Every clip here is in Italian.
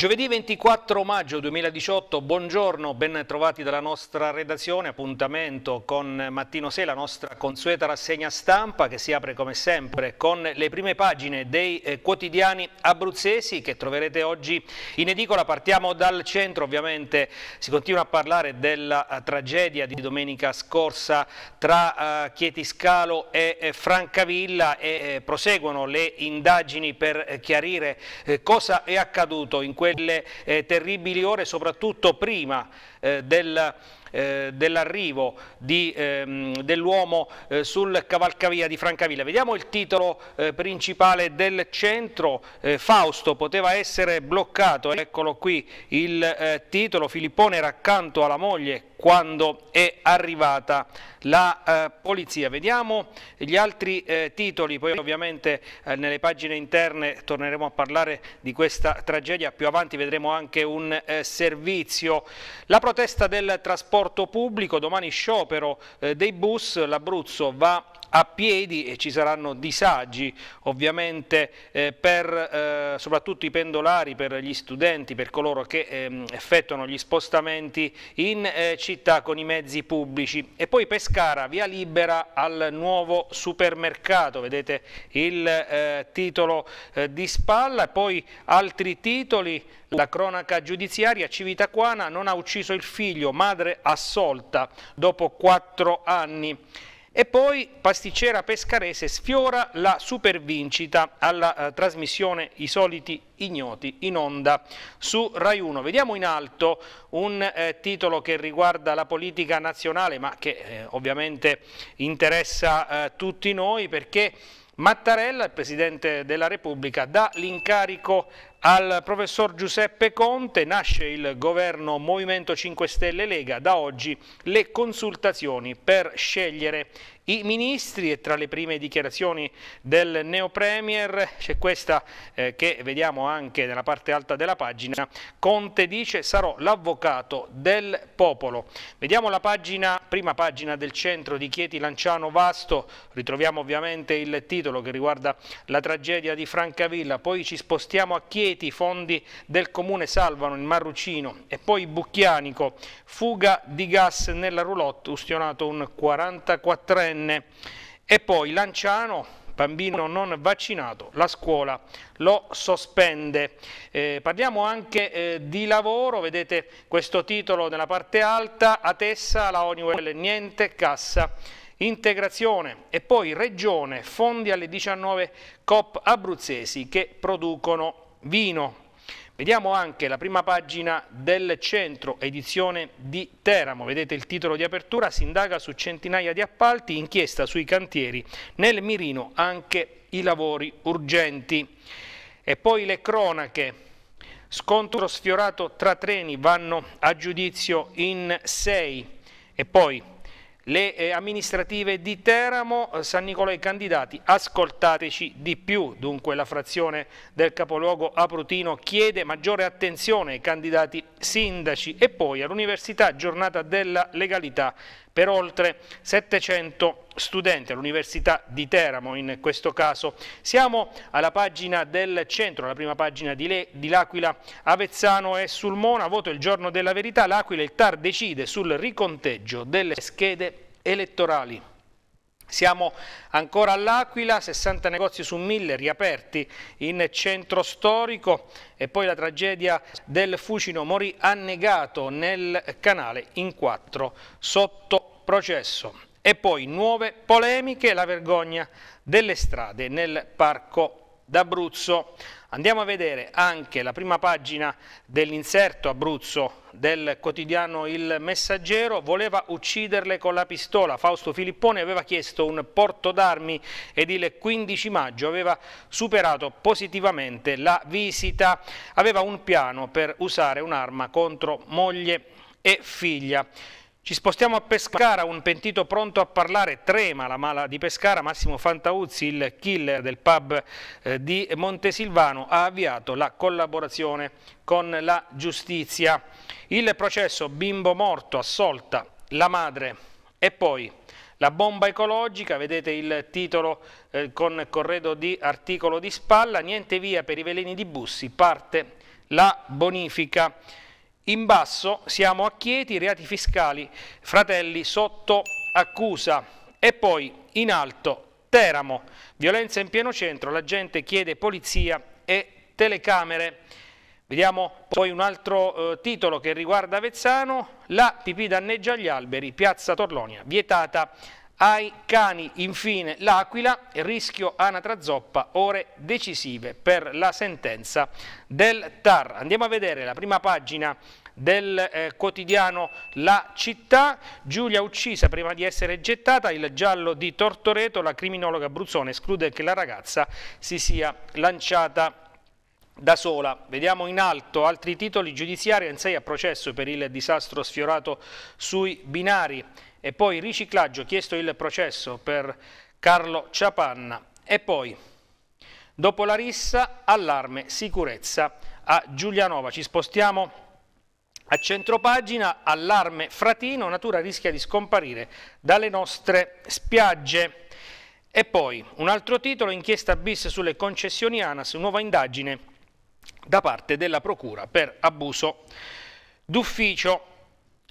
Giovedì 24 maggio 2018, buongiorno, ben trovati dalla nostra redazione, appuntamento con Mattino 6, la nostra consueta rassegna stampa che si apre come sempre con le prime pagine dei eh, quotidiani abruzzesi che troverete oggi in edicola. Partiamo dal centro, ovviamente si continua a parlare della eh, tragedia di domenica scorsa tra eh, Chietiscalo e Francavilla e proseguono le indagini per chiarire cosa è accaduto in questo quelle eh, terribili ore, soprattutto prima eh, del eh, dell'arrivo ehm, dell'uomo eh, sul cavalcavia di Francavilla. Vediamo il titolo eh, principale del centro, eh, Fausto poteva essere bloccato, eccolo qui il eh, titolo, Filippone era accanto alla moglie quando è arrivata la polizia. Vediamo gli altri titoli, poi ovviamente nelle pagine interne torneremo a parlare di questa tragedia, più avanti vedremo anche un servizio. La protesta del trasporto trasporto pubblico, domani sciopero eh, dei bus, l'Abruzzo va a piedi e ci saranno disagi ovviamente eh, per eh, soprattutto i pendolari, per gli studenti, per coloro che ehm, effettuano gli spostamenti in eh, città con i mezzi pubblici. E poi Pescara, via libera al nuovo supermercato, vedete il eh, titolo eh, di spalla, poi altri titoli, la cronaca giudiziaria, Civitacuana non ha ucciso il figlio, madre assolta dopo quattro anni. E poi Pasticcera Pescarese sfiora la supervincita alla eh, trasmissione I soliti ignoti in onda su Rai 1. Vediamo in alto un eh, titolo che riguarda la politica nazionale ma che eh, ovviamente interessa eh, tutti noi perché Mattarella, il Presidente della Repubblica, dà l'incarico al professor Giuseppe Conte nasce il governo Movimento 5 Stelle Lega, da oggi le consultazioni per scegliere i ministri e tra le prime dichiarazioni del neopremier c'è questa eh, che vediamo anche nella parte alta della pagina, Conte dice sarò l'avvocato del popolo. Vediamo la pagina, prima pagina del centro di Chieti Lanciano Vasto, ritroviamo ovviamente il titolo che riguarda la tragedia di Francavilla, poi ci spostiamo a Chieti Chieti, i fondi del comune salvano il Marrucino e poi Bucchianico, fuga di gas nella roulotte, ustionato un 44enne e poi Lanciano, bambino non vaccinato, la scuola lo sospende. Eh, parliamo anche eh, di lavoro, vedete questo titolo nella parte alta, a Tessa la ONU niente cassa integrazione e poi regione, fondi alle 19 COP abruzzesi che producono vino. Vediamo anche la prima pagina del centro edizione di Teramo, vedete il titolo di apertura, si indaga su centinaia di appalti, inchiesta sui cantieri, nel mirino anche i lavori urgenti. E poi le cronache, scontro sfiorato tra treni, vanno a giudizio in sei. E poi le eh, amministrative di Teramo, eh, San Nicolò e Candidati, ascoltateci di più, dunque la frazione del capoluogo Aprutino chiede maggiore attenzione ai candidati sindaci e poi all'Università giornata della legalità per oltre 700 studente all'Università di Teramo in questo caso. Siamo alla pagina del centro, alla prima pagina di, di L'Aquila, Avezzano e Sulmona, voto il giorno della verità, l'Aquila e il TAR decide sul riconteggio delle schede elettorali. Siamo ancora all'Aquila, 60 negozi su 1000 riaperti in centro storico e poi la tragedia del Fucino morì annegato nel canale in quattro sotto processo. E poi nuove polemiche, la vergogna delle strade nel parco d'Abruzzo. Andiamo a vedere anche la prima pagina dell'inserto Abruzzo del quotidiano Il Messaggero. Voleva ucciderle con la pistola. Fausto Filippone aveva chiesto un porto d'armi ed il 15 maggio aveva superato positivamente la visita. Aveva un piano per usare un'arma contro moglie e figlia. Ci spostiamo a Pescara, un pentito pronto a parlare, trema la mala di Pescara, Massimo Fantauzzi, il killer del pub eh, di Montesilvano, ha avviato la collaborazione con la giustizia. Il processo bimbo morto, assolta, la madre e poi la bomba ecologica, vedete il titolo eh, con corredo di articolo di spalla, niente via per i veleni di Bussi, parte la bonifica. In basso siamo a Chieti, reati fiscali, fratelli sotto accusa. E poi in alto Teramo, violenza in pieno centro, la gente chiede polizia e telecamere. Vediamo poi un altro eh, titolo che riguarda Vezzano, la pipì danneggia gli alberi, piazza Torlonia, vietata ai cani. Infine l'Aquila, rischio anatra zoppa, ore decisive per la sentenza del TAR. Andiamo a vedere la prima pagina del eh, quotidiano La Città, Giulia uccisa prima di essere gettata, il giallo di Tortoreto, la criminologa Bruzzone esclude che la ragazza si sia lanciata da sola. Vediamo in alto altri titoli giudiziari, Ansei a processo per il disastro sfiorato sui binari e poi riciclaggio, chiesto il processo per Carlo Ciapanna e poi dopo la rissa allarme sicurezza a Giulianova. Ci spostiamo a centropagina, allarme fratino, natura rischia di scomparire dalle nostre spiagge. E poi, un altro titolo, inchiesta bis sulle concessioni ANAS, nuova indagine da parte della Procura per abuso d'ufficio.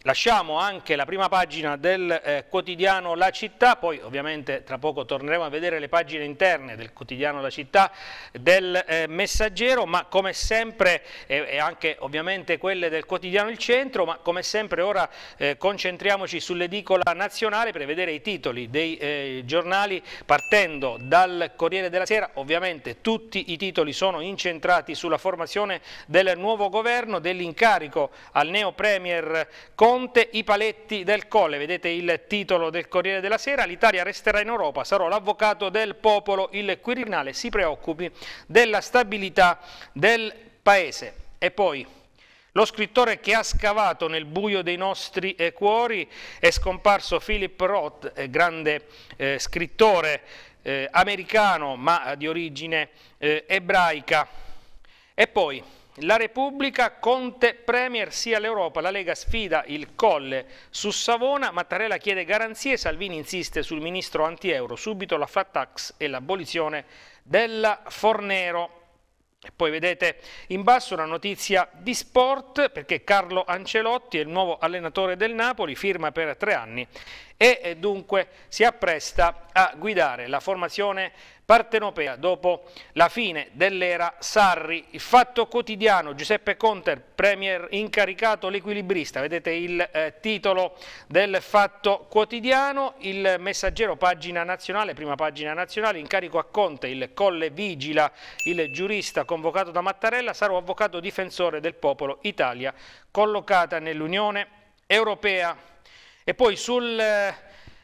Lasciamo anche la prima pagina del eh, quotidiano La Città, poi ovviamente tra poco torneremo a vedere le pagine interne del quotidiano La Città, del eh, Messaggero, ma come sempre, eh, e anche ovviamente quelle del quotidiano Il Centro, ma come sempre ora eh, concentriamoci sull'edicola nazionale per vedere i titoli dei eh, giornali partendo dal Corriere della Sera, ovviamente tutti i titoli sono incentrati sulla formazione del nuovo governo, dell'incarico al neo premier eh, Conte, Conte i paletti del Colle, vedete il titolo del Corriere della Sera, l'Italia resterà in Europa, sarò l'avvocato del popolo, il Quirinale si preoccupi della stabilità del Paese. E poi lo scrittore che ha scavato nel buio dei nostri eh, cuori è scomparso Philip Roth, eh, grande eh, scrittore eh, americano ma di origine eh, ebraica. E poi la Repubblica, Conte, Premier, sia l'Europa, la Lega sfida il Colle su Savona, Mattarella chiede garanzie, Salvini insiste sul ministro anti-euro, subito la flat tax e l'abolizione della Fornero. E poi vedete in basso una notizia di sport perché Carlo Ancelotti è il nuovo allenatore del Napoli, firma per tre anni e eh, dunque si appresta a guidare la formazione partenopea dopo la fine dell'era Sarri. Il fatto quotidiano, Giuseppe Conte, premier incaricato l'equilibrista, vedete il eh, titolo del fatto quotidiano, il messaggero pagina nazionale, prima pagina nazionale, incarico a Conte, il colle vigila, il giurista convocato da Mattarella, sarò avvocato difensore del popolo Italia collocata nell'Unione Europea. E poi sul, eh,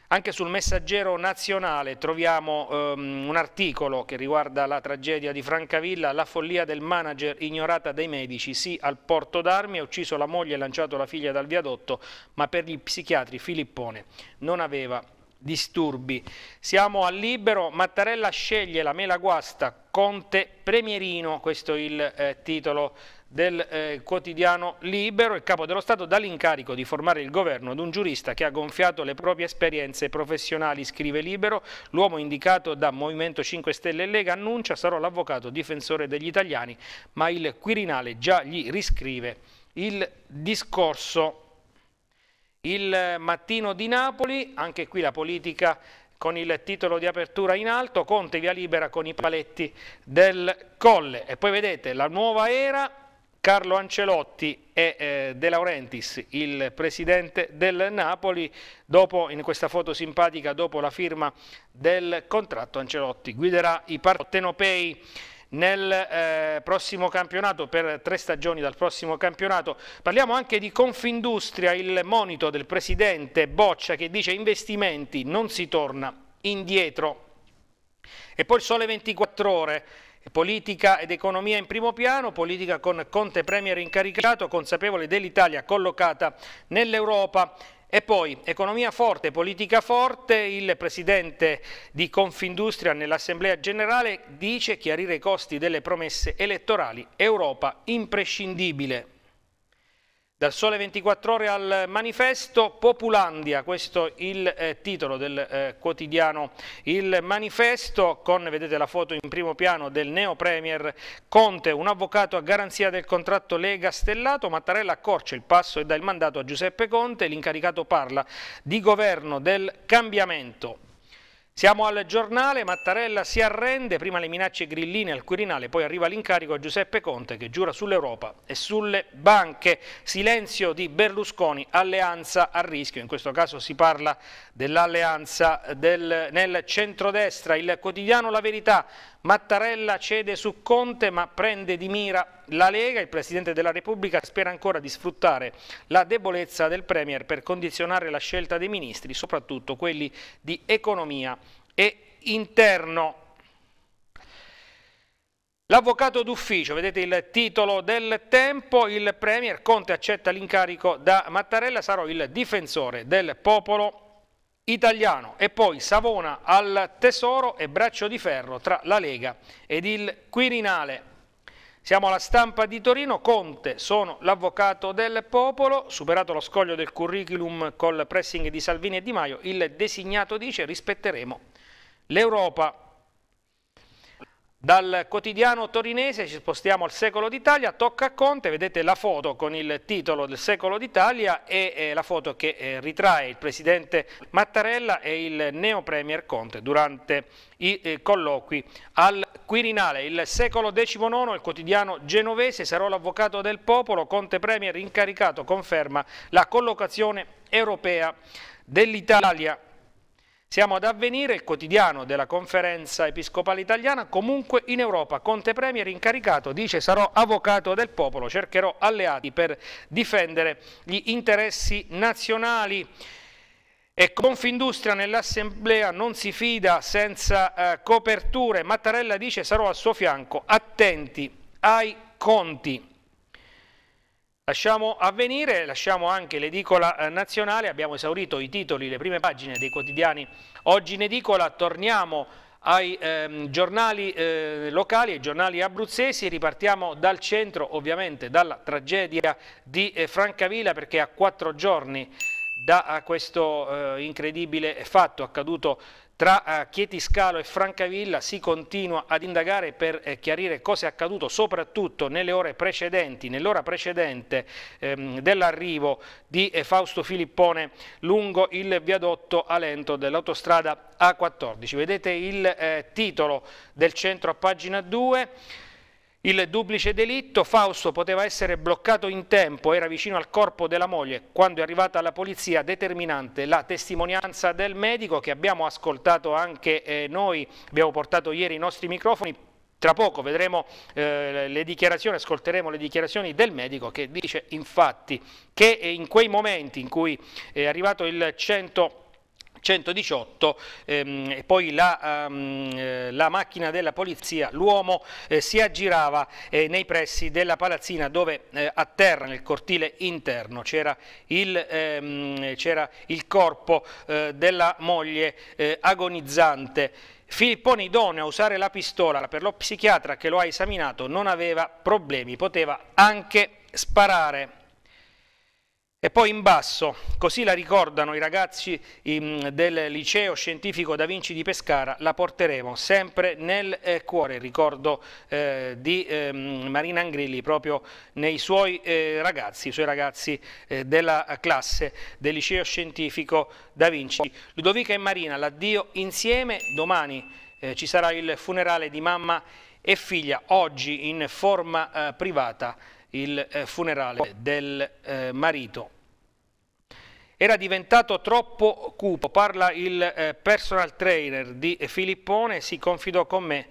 anche sul messaggero nazionale troviamo um, un articolo che riguarda la tragedia di Francavilla, la follia del manager ignorata dai medici, sì al porto d'armi, ha ucciso la moglie e lanciato la figlia dal viadotto, ma per gli psichiatri Filippone non aveva disturbi. Siamo al libero, Mattarella sceglie la mela guasta, Conte Premierino, questo è il eh, titolo del eh, quotidiano Libero, il capo dello Stato dà l'incarico di formare il governo ad un giurista che ha gonfiato le proprie esperienze professionali, scrive Libero, l'uomo indicato da Movimento 5 Stelle e Lega annuncia sarò l'avvocato difensore degli italiani, ma il Quirinale già gli riscrive il discorso. Il mattino di Napoli, anche qui la politica con il titolo di apertura in alto, Conte via libera con i paletti del Colle. E poi vedete la nuova era Carlo Ancelotti e eh, De Laurentiis, il presidente del Napoli, dopo, in questa foto simpatica dopo la firma del contratto Ancelotti guiderà i partenopei nel eh, prossimo campionato, per tre stagioni dal prossimo campionato. Parliamo anche di Confindustria, il monito del presidente Boccia che dice investimenti, non si torna indietro. E poi il sole 24 ore Politica ed economia in primo piano, politica con Conte Premier incaricato, consapevole dell'Italia collocata nell'Europa. E poi economia forte, politica forte, il presidente di Confindustria nell'Assemblea generale dice chiarire i costi delle promesse elettorali, Europa imprescindibile. Dal sole 24 ore al manifesto Populandia, questo il eh, titolo del eh, quotidiano Il Manifesto, con vedete la foto in primo piano del neo premier Conte, un avvocato a garanzia del contratto Lega Stellato, Mattarella accorcia il passo e dà il mandato a Giuseppe Conte, l'incaricato parla di governo del cambiamento siamo al giornale, Mattarella si arrende, prima le minacce grilline al Quirinale, poi arriva l'incarico a Giuseppe Conte che giura sull'Europa e sulle banche. Silenzio di Berlusconi, alleanza a rischio, in questo caso si parla dell'alleanza del, nel centrodestra. Il quotidiano La Verità Mattarella cede su Conte ma prende di mira la Lega, il Presidente della Repubblica spera ancora di sfruttare la debolezza del Premier per condizionare la scelta dei ministri, soprattutto quelli di economia e interno. L'avvocato d'ufficio, vedete il titolo del tempo, il Premier Conte accetta l'incarico da Mattarella, sarò il difensore del popolo italiano e poi Savona al Tesoro e braccio di ferro tra la Lega ed il Quirinale. Siamo alla stampa di Torino, Conte, sono l'avvocato del popolo, superato lo scoglio del curriculum col pressing di Salvini e Di Maio, il designato dice rispetteremo l'Europa. Dal quotidiano torinese ci spostiamo al Secolo d'Italia, tocca a Conte, vedete la foto con il titolo del Secolo d'Italia e eh, la foto che eh, ritrae il presidente Mattarella e il neo premier Conte durante i eh, colloqui al Quirinale. Il Secolo XIX, il quotidiano genovese, sarò l'avvocato del popolo, Conte premier incaricato conferma la collocazione europea dell'Italia siamo ad avvenire il quotidiano della conferenza episcopale italiana, comunque in Europa. Conte Premier incaricato dice sarò avvocato del popolo, cercherò alleati per difendere gli interessi nazionali. E Confindustria nell'assemblea non si fida senza eh, coperture. Mattarella dice sarò al suo fianco, attenti ai conti. Lasciamo avvenire, lasciamo anche l'edicola eh, nazionale, abbiamo esaurito i titoli, le prime pagine dei quotidiani oggi in edicola, torniamo ai ehm, giornali eh, locali, ai giornali abruzzesi, ripartiamo dal centro ovviamente, dalla tragedia di eh, Francavilla perché a quattro giorni da eh, questo eh, incredibile fatto accaduto tra eh, Chieti Scalo e Francavilla si continua ad indagare per eh, chiarire cosa è accaduto soprattutto nelle ore precedenti, nell'ora precedente ehm, dell'arrivo di eh, Fausto Filippone lungo il viadotto Alento dell'autostrada A14. Vedete il eh, titolo del centro a pagina 2 il duplice delitto, Fausto poteva essere bloccato in tempo, era vicino al corpo della moglie, quando è arrivata la polizia, determinante la testimonianza del medico che abbiamo ascoltato anche eh, noi, abbiamo portato ieri i nostri microfoni, tra poco vedremo eh, le dichiarazioni, ascolteremo le dichiarazioni del medico che dice infatti che eh, in quei momenti in cui è arrivato il 100 118 ehm, e poi la, um, la, macchina della polizia, l'uomo eh, si aggirava eh, nei pressi della palazzina dove eh, a terra nel cortile interno c'era il, ehm, il, corpo eh, della moglie eh, agonizzante. Filippone idoneo a usare la pistola per lo psichiatra che lo ha esaminato non aveva problemi, poteva anche sparare. E poi in basso, così la ricordano i ragazzi mm, del liceo scientifico Da Vinci di Pescara, la porteremo sempre nel eh, cuore, ricordo eh, di eh, Marina Angrilli, proprio nei suoi eh, ragazzi, i suoi ragazzi eh, della classe del liceo scientifico Da Vinci. Ludovica e Marina, l'addio insieme, domani eh, ci sarà il funerale di mamma e figlia, oggi in forma privata il funerale del marito era diventato troppo cupo, parla il eh, personal trainer di Filippone, si confidò con me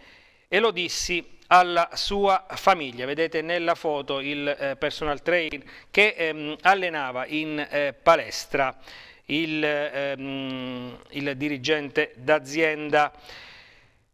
e lo dissi alla sua famiglia. Vedete nella foto il eh, personal trainer che ehm, allenava in eh, palestra il, ehm, il dirigente d'azienda.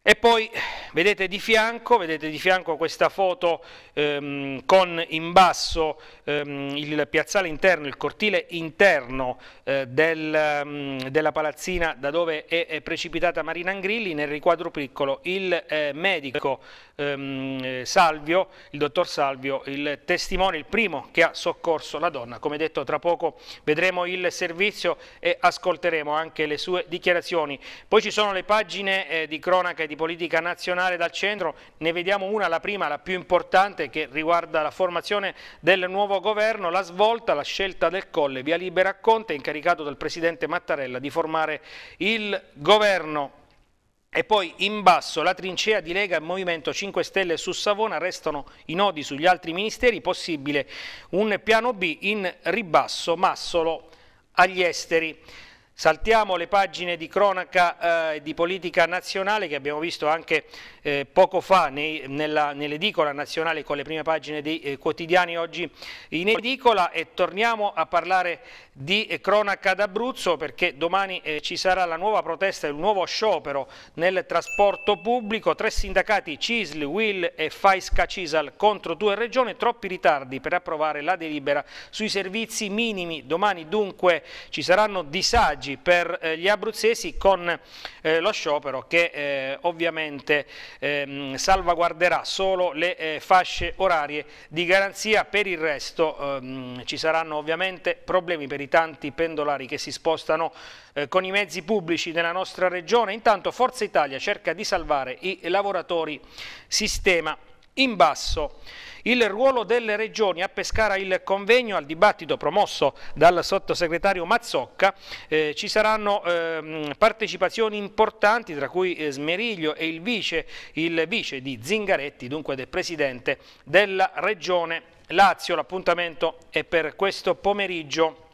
E poi vedete di fianco, vedete di fianco questa foto ehm, con in basso ehm, il piazzale interno, il cortile interno eh, del, um, della palazzina da dove è, è, precipitata Marina Angrilli, nel riquadro piccolo il eh, medico ehm, Salvio, il dottor Salvio, il testimone, il primo che ha soccorso la donna. Come detto tra poco vedremo il servizio e ascolteremo anche le sue dichiarazioni. Poi ci sono le pagine eh, di cronaca di politica nazionale dal centro, ne vediamo una, la prima, la più importante, che riguarda la formazione del nuovo governo, la svolta, la scelta del Colle, via libera a Conte, incaricato dal Presidente Mattarella di formare il governo. E poi in basso la trincea di Lega e Movimento 5 Stelle su Savona restano i nodi sugli altri ministeri, possibile un piano B in ribasso, Massolo agli esteri. Saltiamo le pagine di cronaca eh, di politica nazionale che abbiamo visto anche eh, poco fa nei, nella, nell'edicola nazionale con le prime pagine dei eh, quotidiani oggi in edicola e torniamo a parlare di eh, cronaca d'Abruzzo perché domani eh, ci sarà la nuova protesta, il nuovo sciopero nel trasporto pubblico, tre sindacati CISL, Will e FAISCA CISAL contro due regioni, troppi ritardi per approvare la delibera sui servizi minimi, domani dunque ci saranno disagi vantaggi per eh, gli abruzzesi con eh, lo sciopero che eh, ovviamente ehm, salvaguarderà solo le eh, fasce orarie di garanzia, per il resto ehm, ci saranno ovviamente problemi per i tanti pendolari che si spostano eh, con i mezzi pubblici nella nostra regione, intanto Forza Italia cerca di salvare i lavoratori sistema in basso. Il ruolo delle regioni a Pescara il convegno al dibattito promosso dal sottosegretario Mazzocca. Eh, ci saranno eh, partecipazioni importanti tra cui eh, Smeriglio e il vice, il vice di Zingaretti, dunque del presidente della regione Lazio. L'appuntamento è per questo pomeriggio.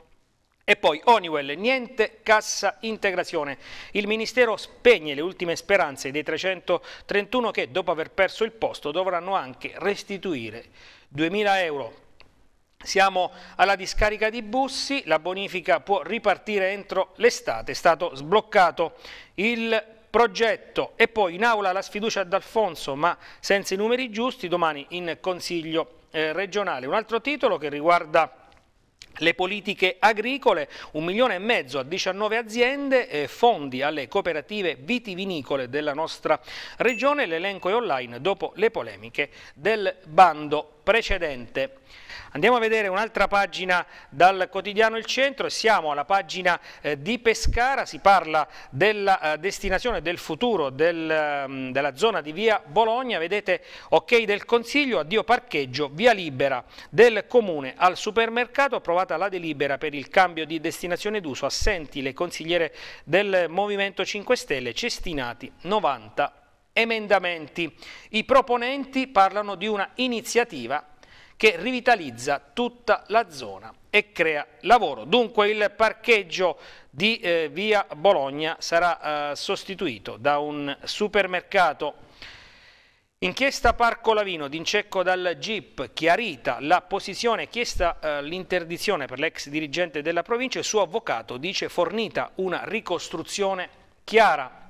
E poi Honeywell, niente cassa integrazione. Il Ministero spegne le ultime speranze dei 331 che, dopo aver perso il posto, dovranno anche restituire 2.000 euro. Siamo alla discarica di Bussi, la bonifica può ripartire entro l'estate, è stato sbloccato il progetto e poi in aula la sfiducia ad Alfonso ma senza i numeri giusti, domani in Consiglio eh, regionale. Un altro titolo che riguarda le politiche agricole, un milione e mezzo a 19 aziende, eh, fondi alle cooperative vitivinicole della nostra regione, l'elenco è online dopo le polemiche del bando precedente. Andiamo a vedere un'altra pagina dal quotidiano Il Centro, siamo alla pagina eh, di Pescara, si parla della eh, destinazione del futuro del, um, della zona di via Bologna, vedete ok del Consiglio, addio parcheggio, via libera del Comune al supermercato, approvata la delibera per il cambio di destinazione d'uso, assenti le consigliere del Movimento 5 Stelle, Cestinati 90 emendamenti. I proponenti parlano di una iniziativa che rivitalizza tutta la zona e crea lavoro. Dunque il parcheggio di eh, via Bologna sarà eh, sostituito da un supermercato. Inchiesta Parco Lavino, d'incecco dal GIP, chiarita la posizione, chiesta eh, l'interdizione per l'ex dirigente della provincia, il suo avvocato dice fornita una ricostruzione chiara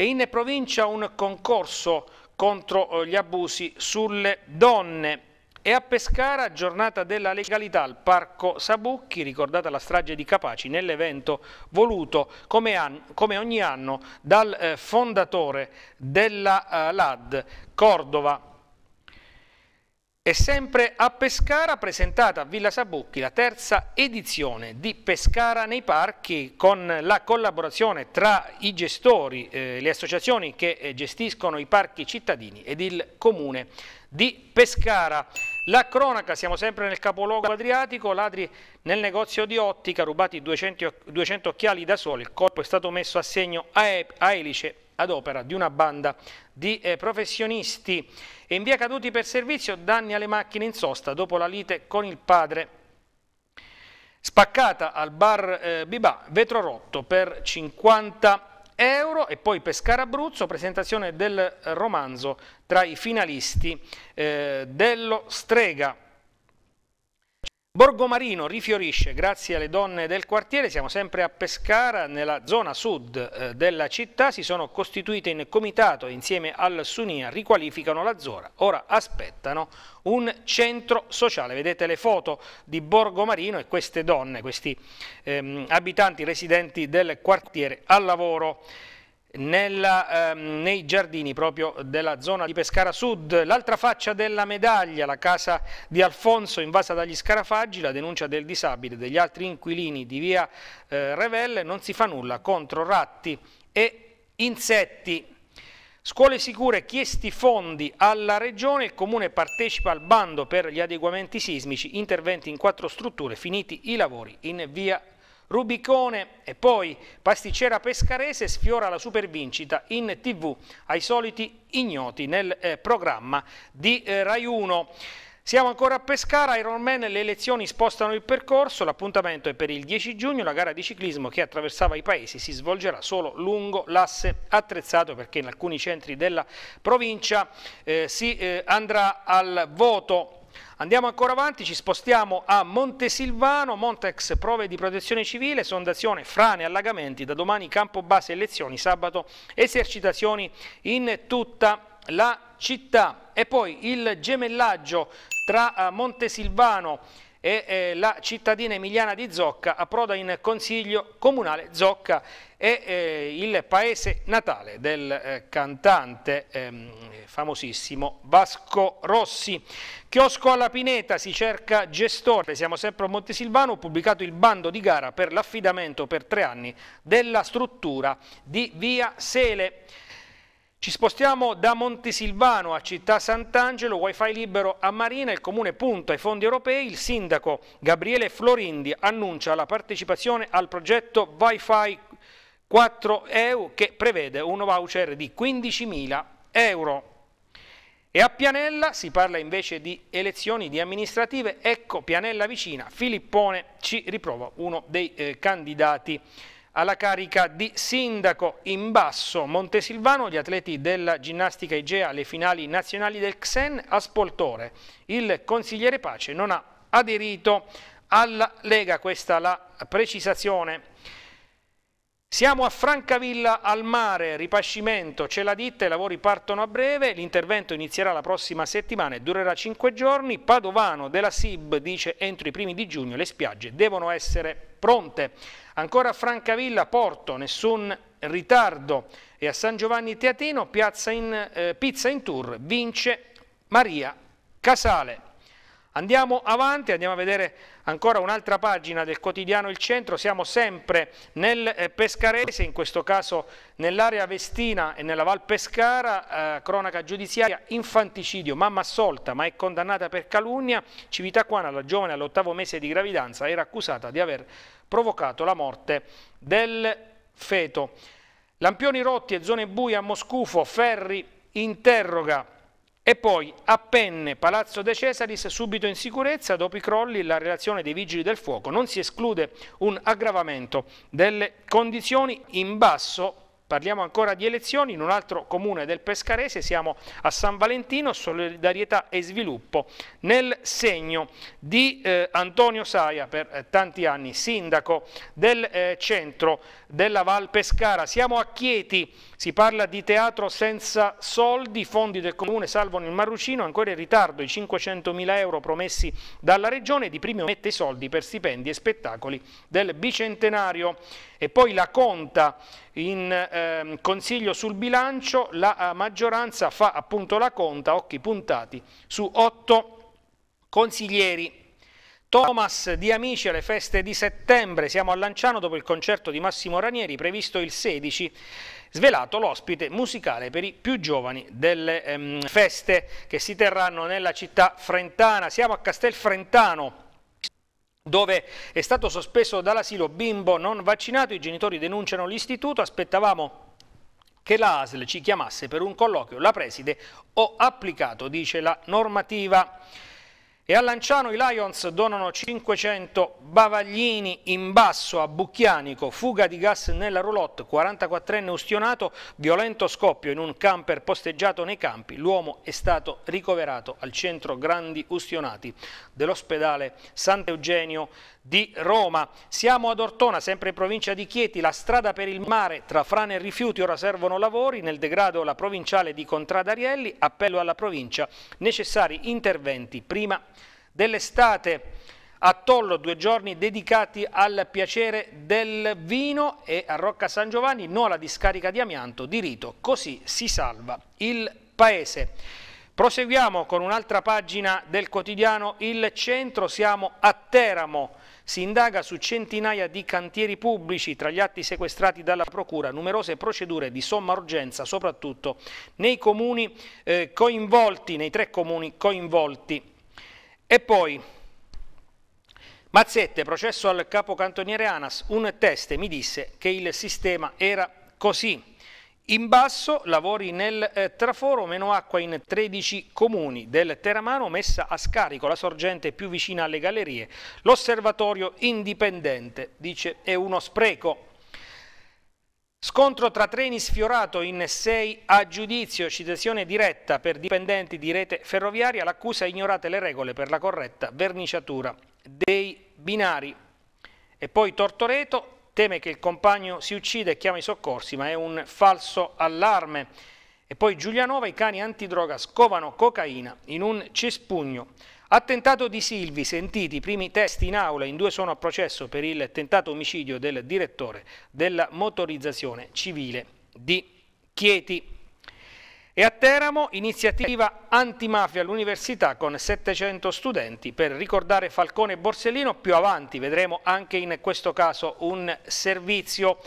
e in provincia un concorso contro eh, gli abusi sulle donne. E a Pescara, giornata della legalità al Parco Sabucchi, ricordata la strage di Capaci nell'evento voluto come, an come, ogni anno dal eh, fondatore della eh, LAD, Cordova è sempre a Pescara presentata a Villa Sabucchi la terza edizione di Pescara nei parchi con la collaborazione tra i gestori, eh, le associazioni che eh, gestiscono i parchi cittadini ed il comune di Pescara. La cronaca, siamo sempre nel capoluogo adriatico, ladri nel negozio di ottica, rubati 200, 200 occhiali da sole, il corpo è stato messo a segno a, a elice ad opera di una banda di eh, professionisti. E in via caduti per servizio, danni alle macchine in sosta dopo la lite con il padre. Spaccata al bar eh, Bibà, vetro rotto per 50 euro e poi Pescara Abruzzo, presentazione del romanzo tra i finalisti eh, dello Strega. Borgomarino rifiorisce grazie alle donne del quartiere, siamo sempre a Pescara, nella zona sud eh, della città, si sono costituite in comitato insieme al Sunia riqualificano la zona, ora aspettano un centro sociale. Vedete le foto di Borgomarino e queste donne, questi ehm, abitanti residenti del quartiere al lavoro nella, ehm, nei giardini proprio della zona di Pescara Sud. L'altra faccia della medaglia, la casa di Alfonso invasa dagli scarafaggi, la denuncia del disabile e degli altri inquilini di via eh, Revelle, non si fa nulla contro ratti e insetti. Scuole sicure chiesti fondi alla Regione, il Comune partecipa al bando per gli adeguamenti sismici, interventi in quattro strutture, finiti i lavori in via Revelle. Rubicone e poi Pasticcera Pescarese sfiora la supervincita in tv ai soliti ignoti nel eh, programma di eh, Rai 1. Siamo ancora a Pescara, Ironman, le elezioni spostano il percorso, l'appuntamento è per il 10 giugno, la gara di ciclismo che attraversava i paesi si svolgerà solo lungo l'asse attrezzato perché in alcuni centri della provincia eh, si eh, andrà al voto. Andiamo ancora avanti, ci spostiamo a Montesilvano, Montex prove di protezione civile, sondazione, frane, allagamenti, da domani campo base e lezioni, sabato esercitazioni in tutta la città. E poi il gemellaggio tra eh, Montesilvano e e eh, la cittadina emiliana di Zocca approda in consiglio comunale Zocca è eh, il paese natale del eh, cantante ehm, famosissimo Vasco Rossi. Chiosco alla Pineta si cerca gestore, siamo sempre a Montesilvano, ho pubblicato il bando di gara per l'affidamento per tre anni della struttura di Via Sele. Ci spostiamo da Montesilvano a Città Sant'Angelo, wifi libero a Marina, il comune punta ai fondi europei, il sindaco Gabriele Florindi annuncia la partecipazione al progetto wifi 4 EU che prevede un voucher di 15.000 euro. E a Pianella si parla invece di elezioni di amministrative, ecco Pianella vicina, Filippone ci riprova uno dei eh, candidati alla carica di sindaco in basso Montesilvano, gli atleti della ginnastica Igea alle finali nazionali del Xen a Spoltore. Il consigliere Pace non ha aderito alla Lega, questa la precisazione. Siamo a Francavilla al mare, ripascimento, c'è la ditta, i lavori partono a breve, l'intervento inizierà la prossima settimana e durerà 5 giorni. Padovano della SIB dice entro i primi di giugno le spiagge devono essere pronte. Ancora Francavilla, Porto, nessun ritardo. E a San Giovanni Teatino, in, eh, Pizza in Tour, vince Maria Casale. Andiamo avanti, andiamo a vedere ancora un'altra pagina del quotidiano Il Centro, siamo sempre nel eh, Pescarese, in questo caso nell'area Vestina e nella Val Pescara, eh, cronaca giudiziaria, infanticidio, mamma assolta ma è condannata per calunnia, Civitacuana, la giovane all'ottavo mese di gravidanza, era accusata di aver provocato la morte del feto. Lampioni rotti e zone buie a Moscufo, Ferri interroga e poi appenne Palazzo De Cesaris subito in sicurezza, dopo i crolli la relazione dei vigili del fuoco non si esclude un aggravamento delle condizioni in basso Parliamo ancora di elezioni, in un altro comune del Pescarese, siamo a San Valentino, solidarietà e sviluppo, nel segno di eh, Antonio Saia, per eh, tanti anni sindaco del eh, centro della Val Pescara. Siamo a Chieti, si parla di teatro senza soldi, fondi del comune salvano il Marrucino, ancora in ritardo i 500.000 euro promessi dalla regione, di primo mette i soldi per stipendi e spettacoli del bicentenario e poi la conta in eh, eh, Consiglio sul bilancio la eh, maggioranza fa appunto la conta, occhi puntati, su otto consiglieri. Thomas di Amici alle feste di settembre, siamo a Lanciano dopo il concerto di Massimo Ranieri previsto il 16 svelato l'ospite musicale per i più giovani delle ehm, feste che si terranno nella città frentana. Siamo a Castel Frentano dove è stato sospeso dall'asilo bimbo non vaccinato, i genitori denunciano l'istituto, aspettavamo che la ASL ci chiamasse per un colloquio, la preside ho applicato, dice la normativa. E a Lanciano i Lions donano 500 bavaglini in basso a Bucchianico, fuga di gas nella roulotte, 44enne ustionato, violento scoppio in un camper posteggiato nei campi, l'uomo è stato ricoverato al centro Grandi Ustionati dell'ospedale Sant'Eugenio di Roma. Siamo ad Ortona, sempre in provincia di Chieti, la strada per il mare tra frane e rifiuti ora servono lavori, nel degrado la provinciale di Contradarielli, appello alla provincia, necessari interventi prima dell'estate. A Tollo due giorni dedicati al piacere del vino e a Rocca San Giovanni no alla discarica di amianto di Rito, così si salva il paese. Proseguiamo con un'altra pagina del quotidiano Il Centro, siamo a Teramo si indaga su centinaia di cantieri pubblici, tra gli atti sequestrati dalla Procura, numerose procedure di somma urgenza, soprattutto nei comuni eh, coinvolti, nei tre comuni coinvolti. E poi Mazzette, processo al capo cantoniere Anas, un test mi disse che il sistema era così. In basso lavori nel eh, traforo, meno acqua in 13 comuni del Teramano, messa a scarico la sorgente più vicina alle gallerie. L'osservatorio indipendente dice è uno spreco. Scontro tra treni sfiorato in 6 a giudizio, citazione diretta per dipendenti di rete ferroviaria, l'accusa ignorate le regole per la corretta verniciatura dei binari. E poi Tortoreto, teme che il compagno si uccida e chiama i soccorsi, ma è un falso allarme. E poi Giulianova, i cani antidroga scovano cocaina in un cespugno. Attentato di Silvi, sentiti i primi testi in aula, in due sono a processo per il tentato omicidio del direttore della motorizzazione civile di Chieti. E a Teramo iniziativa antimafia all'università con 700 studenti per ricordare Falcone e Borsellino. Più avanti vedremo anche in questo caso un servizio.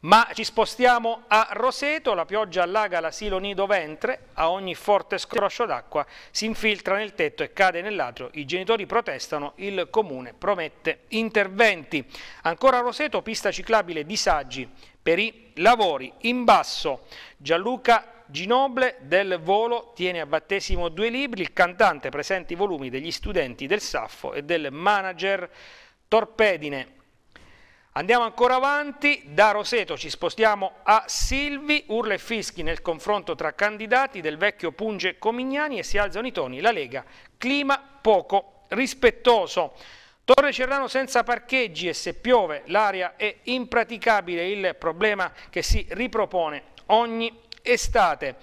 Ma ci spostiamo a Roseto, la pioggia allaga l'asilo nido ventre, a ogni forte scroscio d'acqua si infiltra nel tetto e cade nell'atrio, i genitori protestano, il comune promette interventi. Ancora a Roseto, pista ciclabile disagi per i lavori. In basso Gianluca Ginoble del Volo tiene a battesimo due libri, il cantante presenta i volumi degli studenti del Saffo e del manager Torpedine. Andiamo ancora avanti, da Roseto ci spostiamo a Silvi, urla e fischi nel confronto tra candidati del vecchio Punge Comignani e si alzano i toni, la Lega, clima poco rispettoso. Torre Cerrano senza parcheggi e se piove l'aria è impraticabile, il problema che si ripropone ogni Estate.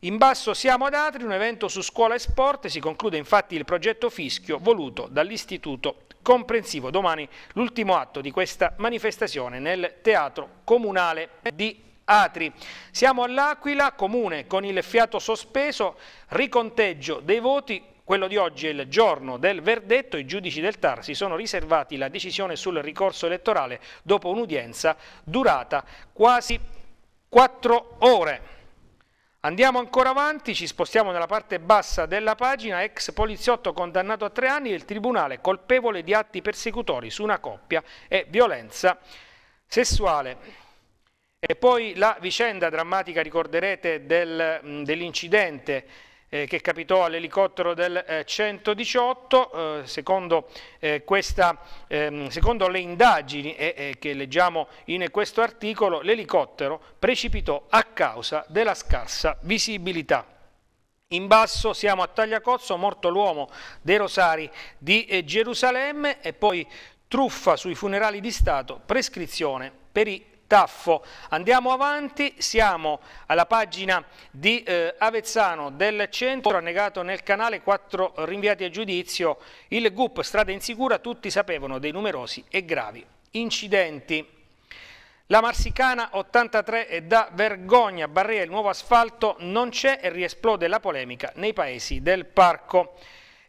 In basso siamo ad Atri, un evento su scuola e sport, si conclude infatti il progetto Fischio voluto dall'Istituto Comprensivo. Domani l'ultimo atto di questa manifestazione nel Teatro Comunale di Atri. Siamo all'Aquila, comune con il fiato sospeso, riconteggio dei voti, quello di oggi è il giorno del verdetto, i giudici del TAR si sono riservati la decisione sul ricorso elettorale dopo un'udienza durata quasi quattro ore. Andiamo ancora avanti, ci spostiamo nella parte bassa della pagina, ex poliziotto condannato a tre anni del tribunale colpevole di atti persecutori su una coppia e violenza sessuale. E poi la vicenda drammatica, ricorderete, del, dell'incidente eh, che capitò all'elicottero del eh, 118, eh, secondo, eh, questa, ehm, secondo, le indagini eh, che leggiamo in questo articolo, l'elicottero precipitò a causa della scarsa visibilità. In basso siamo a Tagliacozzo, morto l'uomo dei Rosari di Gerusalemme e poi truffa sui funerali di Stato, prescrizione per i taffo. Andiamo avanti, siamo alla pagina di eh, Avezzano del centro, annegato nel canale quattro rinviati a giudizio, il GUP strada insicura, tutti sapevano dei numerosi e gravi incidenti. La Marsicana 83 è da vergogna, Barrea il nuovo asfalto non c'è e riesplode la polemica nei paesi del parco.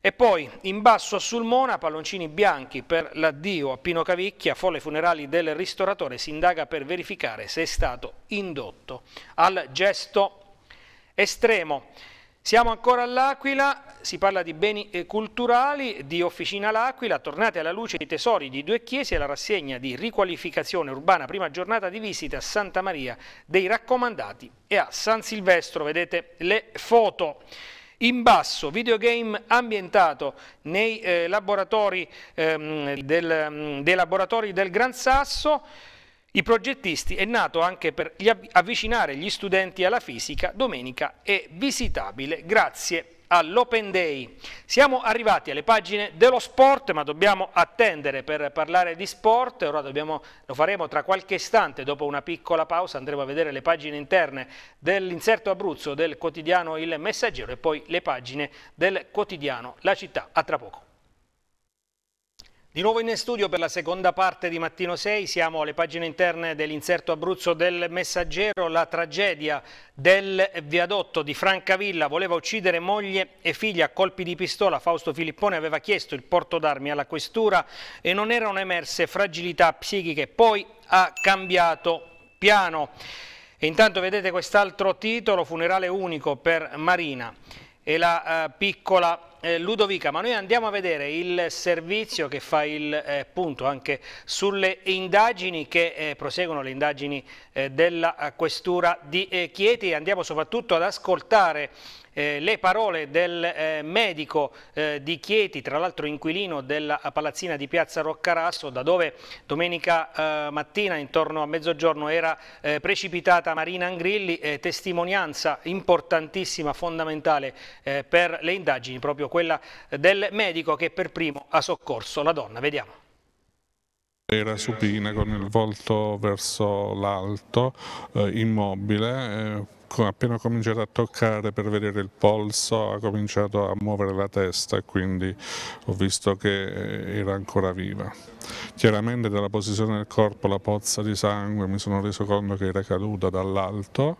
E poi in basso a Sulmona, palloncini bianchi per l'addio a Pino Cavicchia, folle funerali del ristoratore, si indaga per verificare se è stato indotto al gesto estremo. Siamo ancora all'Aquila, si parla di beni eh, culturali, di Officina L'Aquila, tornate alla luce i tesori di due chiese e la rassegna di riqualificazione urbana, prima giornata di visita a Santa Maria dei Raccomandati e a San Silvestro, vedete le foto. In basso, videogame ambientato nei eh, laboratori, ehm, del, dei laboratori del Gran Sasso, i progettisti è nato anche per avvicinare gli studenti alla fisica, domenica è visitabile. Grazie all'Open Day. Siamo arrivati alle pagine dello sport, ma dobbiamo attendere per parlare di sport. Ora dobbiamo, lo faremo tra qualche istante, dopo una piccola pausa andremo a vedere le pagine interne dell'inserto Abruzzo del quotidiano Il Messaggero e poi le pagine del quotidiano La Città. A tra poco. Di nuovo in studio per la seconda parte di Mattino 6, siamo alle pagine interne dell'inserto Abruzzo del Messaggero, la tragedia del viadotto di Francavilla, voleva uccidere moglie e figlia a colpi di pistola, Fausto Filippone aveva chiesto il porto d'armi alla questura e non erano emerse fragilità psichiche, poi ha cambiato piano. E intanto vedete quest'altro titolo, funerale unico per Marina e la eh, piccola eh, Ludovica, ma noi andiamo a vedere il servizio che fa il eh, punto anche sulle indagini che eh, proseguono, le indagini eh, della eh, Questura di eh, Chieti. Andiamo soprattutto ad ascoltare eh, le parole del eh, medico eh, di Chieti, tra l'altro inquilino della palazzina di Piazza Roccarasso, da dove domenica mattina intorno a mezzogiorno era precipitata Marina Angrilli, testimonianza importantissima, fondamentale per le indagini, proprio quella del medico che per primo ha soccorso la donna. Vediamo. Era supina con il volto verso l'alto, eh, immobile, eh, appena ha cominciato a toccare per vedere il polso ha cominciato a muovere la testa e quindi ho visto che eh, era ancora viva. Chiaramente dalla posizione del corpo, la pozza di sangue, mi sono reso conto che era caduta dall'alto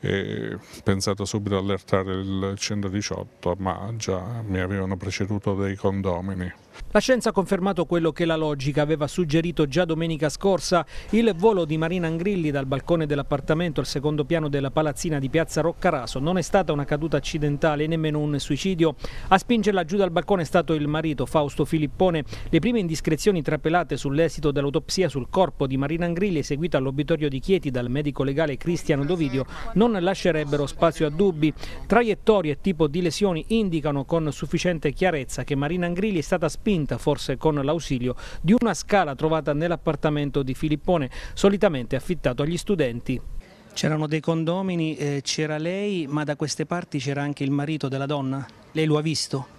e ho pensato subito ad allertare il 118, ma già mi avevano preceduto dei condomini. La scienza ha confermato quello che la logica aveva suggerito già domenica scorsa. Il volo di Marina Angrilli dal balcone dell'appartamento al secondo piano della palazzina di Piazza Roccaraso non è stata una caduta accidentale, nemmeno un suicidio. A spingerla giù dal balcone è stato il marito Fausto Filippone. Le prime indiscrezioni conclusioni trapelate sull'esito dell'autopsia sul corpo di Marina Angrilli eseguita all'obitorio di Chieti dal medico legale Cristiano Dovidio non lascerebbero spazio a dubbi. Traiettorie e tipo di lesioni indicano con sufficiente chiarezza che Marina Angrilli è stata spinta, forse con l'ausilio, di una scala trovata nell'appartamento di Filippone, solitamente affittato agli studenti. C'erano dei condomini, eh, c'era lei, ma da queste parti c'era anche il marito della donna. Lei lo ha visto?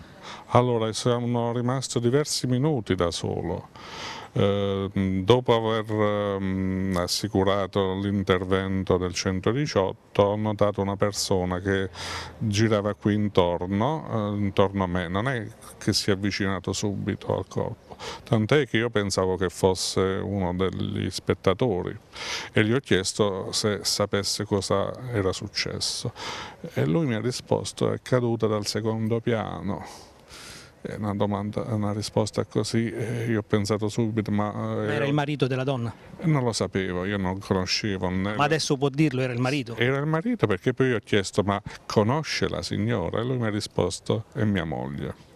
Allora sono rimasto diversi minuti da solo. Eh, dopo aver ehm, assicurato l'intervento del 118 ho notato una persona che girava qui intorno, eh, intorno a me, non è che si è avvicinato subito al corpo, tant'è che io pensavo che fosse uno degli spettatori e gli ho chiesto se sapesse cosa era successo e lui mi ha risposto è caduta dal secondo piano una, domanda, una risposta così, eh, io ho pensato subito. Ma, ma eh, era il marito della donna? Non lo sapevo, io non conoscevo. Né... Ma adesso può dirlo, era il marito? Era il marito perché poi ho chiesto, ma conosce la signora? E lui mi ha risposto, è mia moglie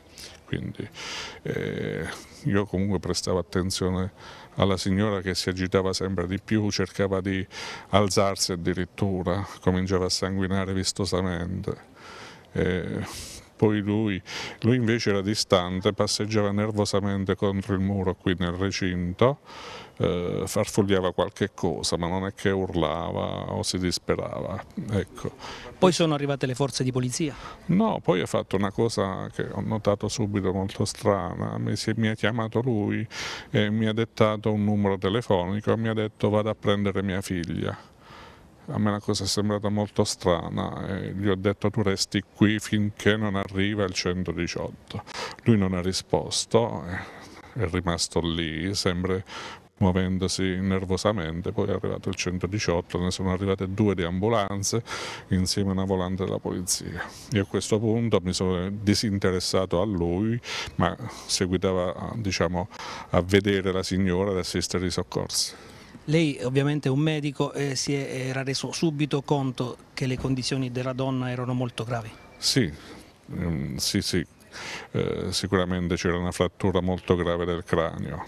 quindi eh, io comunque prestavo attenzione alla signora che si agitava sempre di più, cercava di alzarsi addirittura, cominciava a sanguinare vistosamente. Eh, poi lui, lui invece era distante, passeggiava nervosamente contro il muro qui nel recinto, eh, farfugliava qualche cosa, ma non è che urlava o si disperava. Ecco. Poi sono arrivate le forze di polizia? No, poi ha fatto una cosa che ho notato subito molto strana, mi, si, mi ha chiamato lui e mi ha dettato un numero telefonico, e mi ha detto vado a prendere mia figlia a me la cosa è sembrata molto strana e gli ho detto tu resti qui finché non arriva il 118. Lui non ha risposto, eh, è rimasto lì, sembra muovendosi nervosamente, poi è arrivato il 118, ne sono arrivate due di ambulanze insieme a una volante della polizia. Io a questo punto mi sono disinteressato a lui, ma seguitava diciamo, a vedere la signora e ad assistere i soccorsi. Lei ovviamente è un medico e si era reso subito conto che le condizioni della donna erano molto gravi. Sì, ehm, sì, sì. Eh, sicuramente c'era una frattura molto grave del cranio.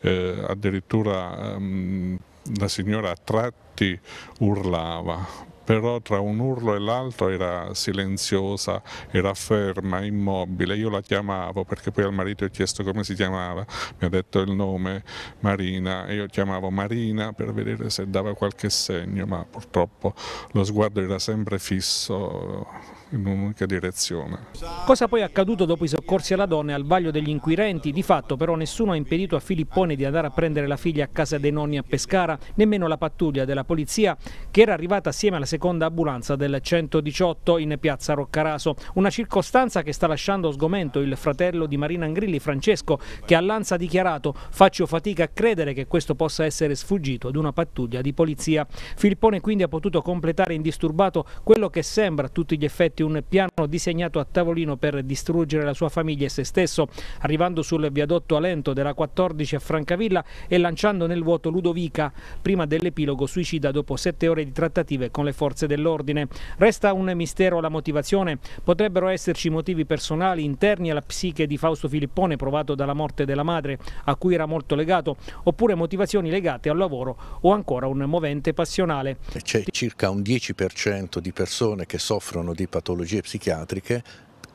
Eh, addirittura ehm, la signora a tratti urlava però tra un urlo e l'altro era silenziosa, era ferma, immobile, io la chiamavo perché poi al marito ho chiesto come si chiamava, mi ha detto il nome Marina e io chiamavo Marina per vedere se dava qualche segno, ma purtroppo lo sguardo era sempre fisso in un'unica direzione. Cosa poi è accaduto dopo i soccorsi alla donna e al vaglio degli inquirenti? Di fatto però nessuno ha impedito a Filippone di andare a prendere la figlia a casa dei nonni a Pescara, nemmeno la pattuglia della polizia che era arrivata assieme alla seconda ambulanza del 118 in piazza Roccaraso, una circostanza che sta lasciando sgomento il fratello di Marina Angrilli, Francesco, che all'Anza ha dichiarato faccio fatica a credere che questo possa essere sfuggito ad una pattuglia di polizia. Filippone quindi ha potuto completare indisturbato quello che sembra a tutti gli effetti Giolitti un piano disegnato a tavolino per distruggere la sua famiglia e se stesso, arrivando sul viadotto Alento della 14 a Francavilla e lanciando nel vuoto Ludovica prima dell'epilogo suicida dopo sette ore di trattative con le forze dell'ordine. Resta un mistero la motivazione, potrebbero esserci motivi personali interni alla psiche di Fausto Filippone provato dalla morte della madre a cui era molto legato, oppure motivazioni legate al lavoro o ancora un movente passionale. C'è circa un 10% di persone che soffrono di patologie patologie psichiatriche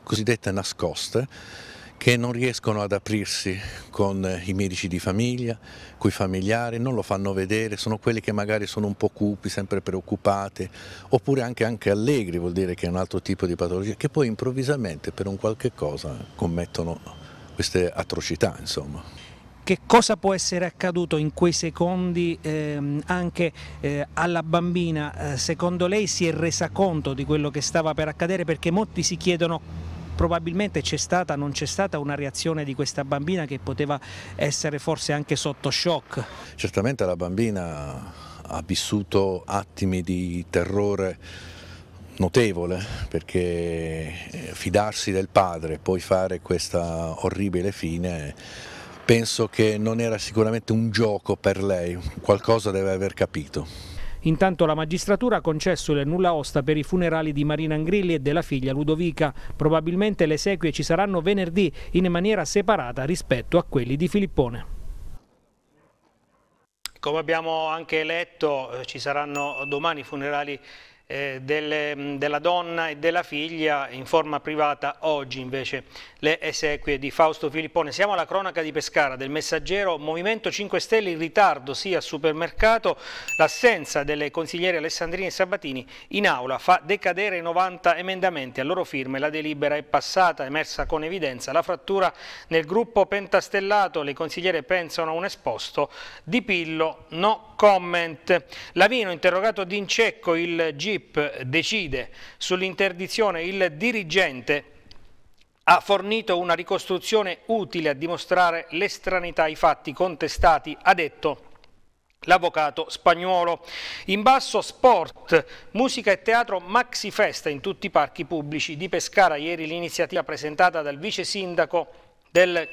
cosiddette nascoste che non riescono ad aprirsi con eh, i medici di famiglia, coi familiari, non lo fanno vedere, sono quelli che magari sono un po' cupi, sempre preoccupati, oppure anche, anche allegri, vuol dire che è un altro tipo di patologia, che poi improvvisamente per un qualche cosa commettono queste atrocità, insomma che cosa può essere accaduto in quei secondi ehm, anche eh, alla bambina? Eh, secondo lei si è resa conto di quello che stava per accadere? Perché molti si chiedono probabilmente c'è stata, non c'è stata una reazione di questa bambina che poteva essere forse anche sotto shock. Certamente la bambina ha vissuto attimi di terrore notevole perché eh, fidarsi del padre e poi fare questa orribile fine penso che non era sicuramente un gioco per lei, qualcosa deve aver capito. Intanto la magistratura ha concesso il nulla osta per i funerali di Marina Angrilli e della figlia Ludovica. Probabilmente le sequie ci saranno venerdì in maniera separata rispetto a quelli di Filippone. Come abbiamo anche letto eh, ci saranno domani i funerali eh, delle, mm, della donna e della figlia in forma privata oggi invece le esequie di Fausto Filippone. Siamo alla cronaca di Pescara del messaggero Movimento 5 Stelle in ritardo sia al supermercato, l'assenza delle consigliere Alessandrini e Sabatini in aula fa decadere 90 emendamenti a loro firme, la delibera è passata, emersa con evidenza la frattura nel gruppo pentastellato, le consigliere pensano a un esposto, Di Pillo no comment. Lavino interrogato D'Incecco, il GIP GIP decide sull'interdizione il dirigente ha fornito una ricostruzione utile a dimostrare l'estranità ai fatti contestati, ha detto l'avvocato spagnolo. In basso sport, musica e teatro maxi festa in tutti i parchi pubblici di Pescara. Ieri l'iniziativa presentata dal vice sindaco del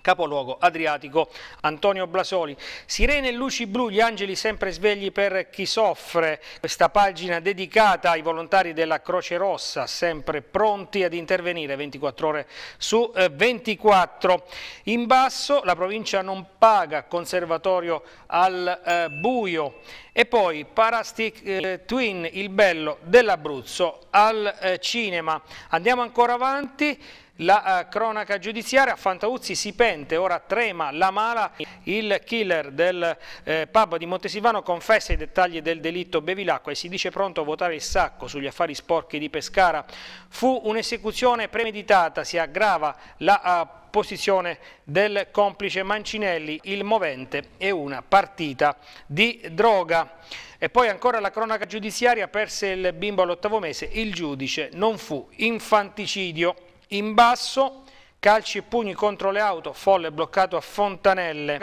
capoluogo adriatico Antonio Blasoli. Sirene e luci blu, gli angeli sempre svegli per chi soffre. Questa pagina dedicata ai volontari della Croce Rossa, sempre pronti ad intervenire 24 ore su 24. Eh, In basso la provincia non paga conservatorio al eh, buio. E poi Parastic eh, Twin, il bello dell'Abruzzo al eh, cinema. Andiamo ancora avanti. La eh, cronaca giudiziaria, Fantauzzi si pente, ora trema la mala, il killer del eh, pub di Montesilvano confessa i dettagli del delitto Bevilacqua e si dice pronto a votare il sacco sugli affari sporchi di Pescara. Fu un'esecuzione premeditata, si aggrava la eh, posizione del complice Mancinelli, il movente è una partita di droga. E poi ancora la cronaca giudiziaria perse il bimbo all'ottavo mese, il giudice non fu infanticidio in basso, calci e pugni contro le auto, folle bloccato a Fontanelle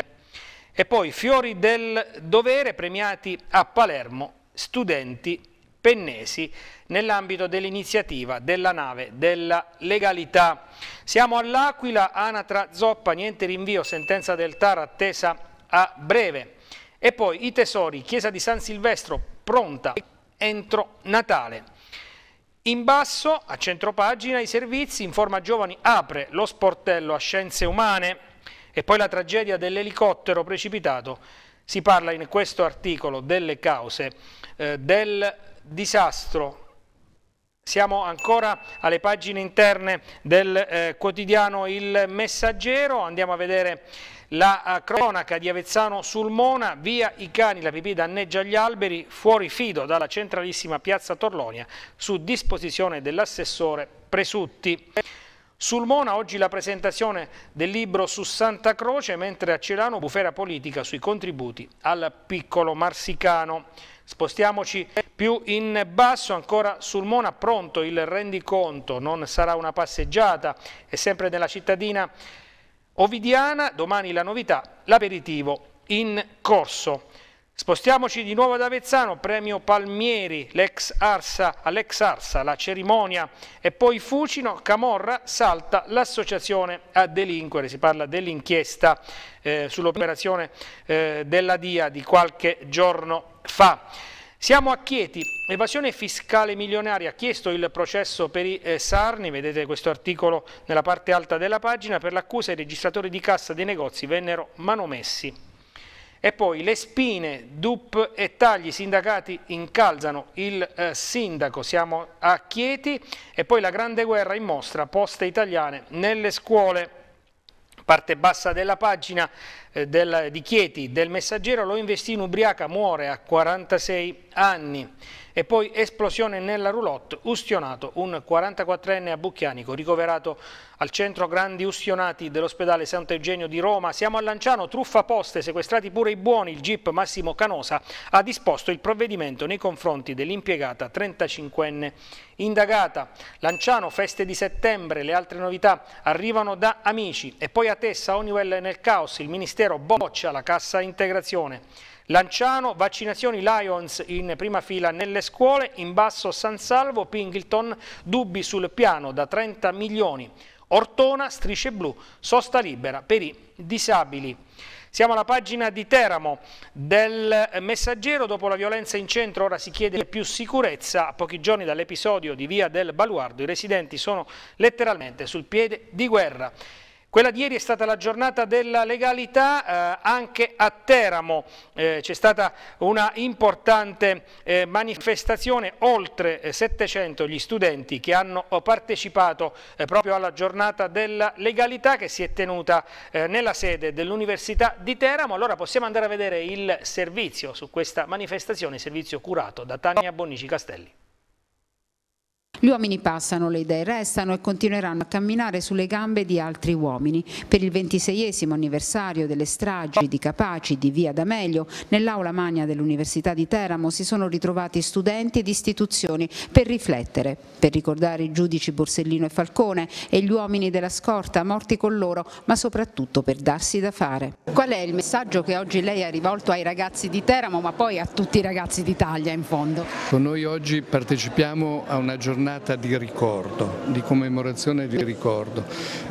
e poi fiori del dovere premiati a Palermo, studenti pennesi nell'ambito dell'iniziativa della nave della legalità. Siamo all'Aquila, Anatra Zoppa, niente rinvio, sentenza del TAR attesa a breve. E poi i tesori, chiesa di San Silvestro, pronta entro Natale. In basso, a centro pagina, i servizi, Informa Giovani apre lo sportello a scienze umane e poi la tragedia dell'elicottero precipitato. Si parla in questo articolo delle cause eh, del disastro. Siamo ancora alle pagine interne del eh, quotidiano Il Messaggero, andiamo a vedere la eh, cronaca di Avezzano sul Mona, via i cani, la pipì danneggia gli alberi, fuori fido dalla centralissima piazza Torlonia su disposizione dell'assessore Presutti. Sul Mona oggi la presentazione del libro su Santa Croce, mentre a Celano bufera politica sui contributi al piccolo marsicano. Spostiamoci più in basso, ancora sul Mona pronto il rendiconto, non sarà una passeggiata, è sempre nella cittadina Ovidiana, domani la novità, l'aperitivo in corso. Spostiamoci di nuovo ad Avezzano, premio Palmieri, l'ex Arsa, all'ex Arsa, la cerimonia e poi Fucino, Camorra, salta l'associazione a delinquere, si parla dell'inchiesta eh, sull'operazione eh, della DIA di qualche giorno fa. Siamo a Chieti, evasione fiscale milionaria, chiesto il processo per i eh, Sarni, vedete questo articolo nella parte alta della pagina, per l'accusa i registratori di cassa dei negozi vennero manomessi. E poi le spine, dup e tagli, i sindacati incalzano il eh, sindaco, siamo a Chieti e poi la grande guerra in mostra, poste italiane nelle scuole parte bassa della pagina eh, del, di Chieti del messaggero, lo investì in ubriaca, muore a 46 anni anni. E poi esplosione nella roulotte, ustionato, un 44enne a Bucchianico, ricoverato al centro Grandi Ustionati dell'ospedale Sant'Eugenio di Roma. Siamo a Lanciano, truffa poste, sequestrati pure i buoni, il GIP Massimo Canosa ha disposto il provvedimento nei confronti dell'impiegata 35enne indagata. Lanciano, feste di settembre, le altre novità arrivano da amici e poi a Tessa, Oniwell nel caos, il Ministero boccia la cassa integrazione. Lanciano, vaccinazioni Lions in prima fila nelle scuole, in basso San Salvo, Pingleton, dubbi sul piano da 30 milioni. Ortona, strisce blu, sosta libera per i disabili. Siamo alla pagina di Teramo del Messaggero, dopo la violenza in centro ora si chiede più sicurezza, a pochi giorni dall'episodio di Via del Baluardo i residenti sono letteralmente sul piede di guerra. Quella di ieri è stata la giornata della legalità, eh, anche a Teramo eh, c'è stata una importante eh, manifestazione, oltre 700 eh, gli studenti che hanno partecipato eh, proprio alla giornata della legalità che si è tenuta eh, nella sede dell'Università di Teramo. Allora possiamo andare a vedere il servizio su questa manifestazione, servizio curato da Tania Bonnici Castelli. Gli uomini passano, le idee restano e continueranno a camminare sulle gambe di altri uomini. Per il ventiseiesimo anniversario delle stragi di Capaci di Via D'Amelio, nell'aula magna dell'Università di Teramo si sono ritrovati studenti ed istituzioni per riflettere, per ricordare i giudici Borsellino e Falcone e gli uomini della scorta morti con loro, ma soprattutto per darsi da fare. Qual è il messaggio che oggi lei ha rivolto ai ragazzi di Teramo, ma poi a tutti i ragazzi d'Italia in fondo? Con noi oggi partecipiamo a una giornata giornata di ricordo, di commemorazione e di ricordo,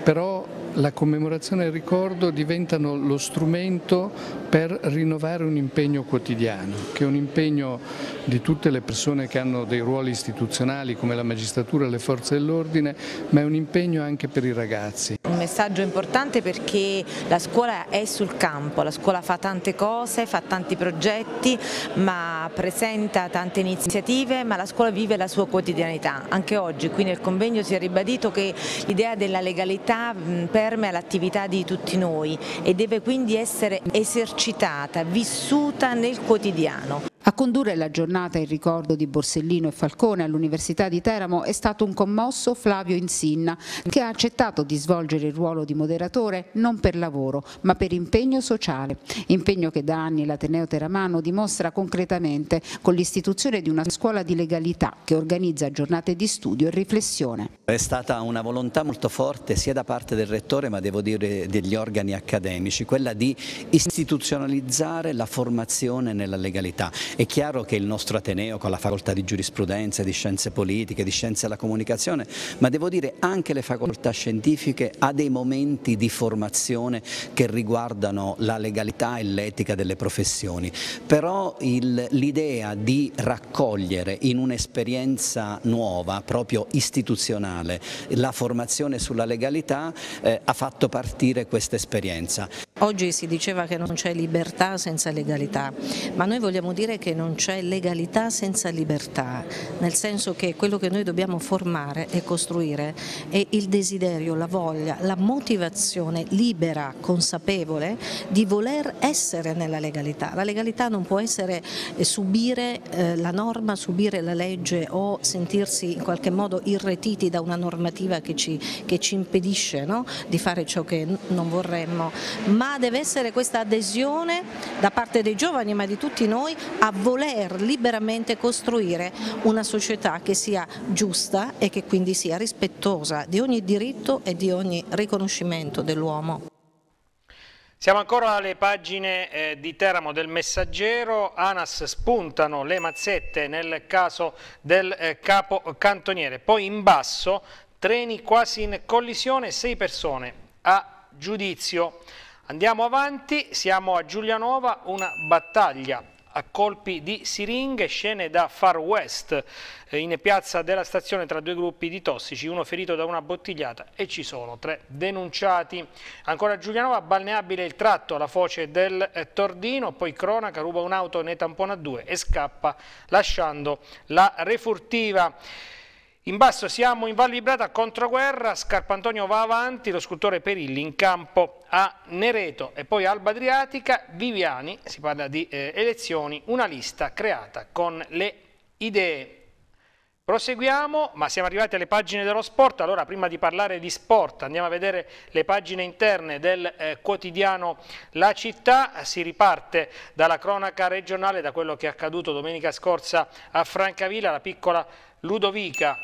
però la commemorazione e il ricordo diventano lo strumento per rinnovare un impegno quotidiano, che è un impegno di tutte le persone che hanno dei ruoli istituzionali come la magistratura e le forze dell'ordine, ma è un impegno anche per i ragazzi messaggio importante perché la scuola è sul campo, la scuola fa tante cose, fa tanti progetti, ma presenta tante iniziative, ma la scuola vive la sua quotidianità. Anche oggi qui nel convegno si è ribadito che l'idea della legalità permea l'attività di tutti noi e deve quindi essere esercitata, vissuta nel quotidiano. A condurre la giornata in ricordo di Borsellino e Falcone all'Università di Teramo è stato un commosso Flavio Insinna, che ha accettato di svolgere il ruolo di moderatore non per lavoro, ma per impegno sociale. Impegno che da anni l'Ateneo Teramano dimostra concretamente con l'istituzione di una scuola di legalità che organizza giornate di studio e riflessione. È stata una volontà molto forte sia da parte del Rettore, ma devo dire degli organi accademici, quella di istituzionalizzare la formazione nella legalità è chiaro che il nostro Ateneo con la facoltà di giurisprudenza, di scienze politiche, di scienze della comunicazione, ma devo dire anche le facoltà scientifiche ha dei momenti di formazione che riguardano la legalità e l'etica delle professioni, però l'idea di raccogliere in un'esperienza nuova, proprio istituzionale, la formazione sulla legalità eh, ha fatto partire questa esperienza. Oggi si diceva che non c'è libertà senza legalità, ma noi vogliamo dire che non c'è legalità senza libertà, nel senso che quello che noi dobbiamo formare e costruire è il desiderio, la voglia, la motivazione libera, consapevole di voler essere nella legalità. La legalità non può essere eh, subire eh, la norma, subire la legge o sentirsi in qualche modo irretiti da una normativa che ci, che ci impedisce no? di fare ciò che non vorremmo, ma ma deve essere questa adesione da parte dei giovani ma di tutti noi a voler liberamente costruire una società che sia giusta e che quindi sia rispettosa di ogni diritto e di ogni riconoscimento dell'uomo. Siamo ancora alle pagine eh, di Teramo del Messaggero, ANAS spuntano le mazzette nel caso del eh, capo cantoniere, poi in basso treni quasi in collisione, sei persone a giudizio. Andiamo avanti, siamo a Giulianova, una battaglia a colpi di siringhe, scene da Far West eh, in piazza della stazione tra due gruppi di tossici, uno ferito da una bottigliata e ci sono tre denunciati. Ancora a Giulianova, balneabile il tratto alla foce del eh, Tordino, poi Cronaca ruba un'auto, ne tampona due e scappa lasciando la refurtiva. In basso siamo in Val Vibrata, controguerra, Scarpantonio va avanti, lo scultore Perilli in campo a Nereto e poi Alba Adriatica, Viviani, si parla di eh, elezioni, una lista creata con le idee. Proseguiamo, ma siamo arrivati alle pagine dello sport, allora prima di parlare di sport andiamo a vedere le pagine interne del eh, quotidiano La Città, si riparte dalla cronaca regionale, da quello che è accaduto domenica scorsa a Francavilla, la piccola Ludovica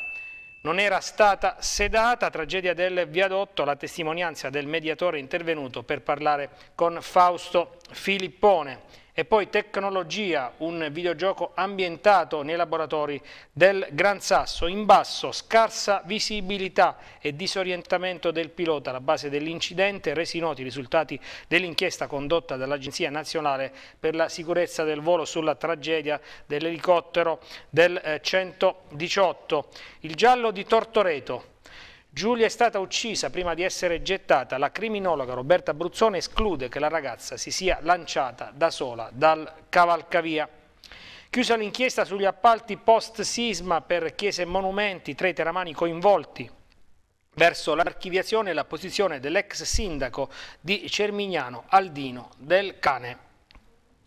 non era stata sedata, tragedia del viadotto, la testimonianza del mediatore intervenuto per parlare con Fausto Filippone. E poi Tecnologia, un videogioco ambientato nei laboratori del Gran Sasso. In basso, scarsa visibilità e disorientamento del pilota alla base dell'incidente, resi noti i risultati dell'inchiesta condotta dall'Agenzia Nazionale per la Sicurezza del Volo sulla tragedia dell'elicottero del 118. Eh, Il giallo di Tortoreto Giulia è stata uccisa prima di essere gettata. La criminologa Roberta Bruzzone esclude che la ragazza si sia lanciata da sola dal cavalcavia. Chiusa l'inchiesta sugli appalti post-sisma per chiese e monumenti, tre teramani coinvolti verso l'archiviazione e la posizione dell'ex sindaco di Cermignano Aldino del Cane.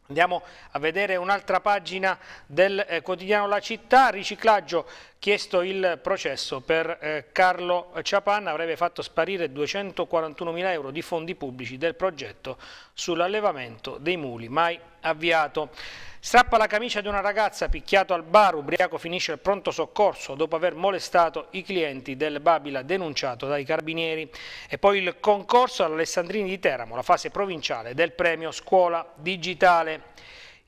Andiamo a vedere un'altra pagina del eh, quotidiano La Città, riciclaggio chiesto il processo per eh, Carlo Ciapanna avrebbe fatto sparire 241 mila euro di fondi pubblici del progetto sull'allevamento dei muli mai avviato. Strappa la camicia di una ragazza picchiato al bar, ubriaco finisce il pronto soccorso dopo aver molestato i clienti del Babila denunciato dai carabinieri. E poi il concorso all'Alessandrini di Teramo, la fase provinciale del premio Scuola Digitale.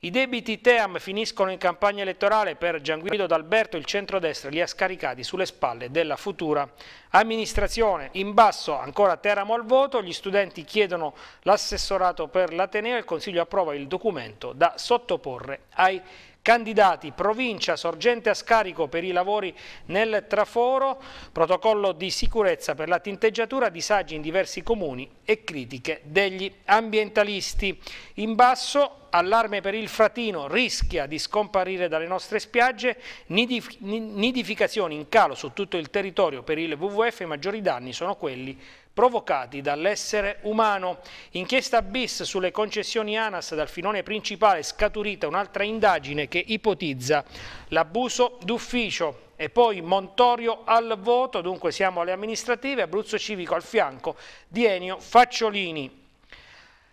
I debiti Team finiscono in campagna elettorale per Gianguido D'Alberto, il centrodestra li ha scaricati sulle spalle della futura amministrazione. In basso ancora Teramo al voto, gli studenti chiedono l'assessorato per l'Ateneo e il Consiglio approva il documento da sottoporre ai cittadini candidati, provincia, sorgente a scarico per i lavori nel traforo, protocollo di sicurezza per la tinteggiatura, disagi in diversi comuni e critiche degli ambientalisti. In basso allarme per il fratino rischia di scomparire dalle nostre spiagge, Nidif nidificazioni in calo su tutto il territorio per il WWF, i maggiori danni sono quelli provocati dall'essere umano. Inchiesta bis sulle concessioni ANAS dal filone principale scaturita un'altra indagine che ipotizza l'abuso d'ufficio. E poi Montorio al voto, dunque siamo alle amministrative, Abruzzo Civico al fianco di Enio Facciolini.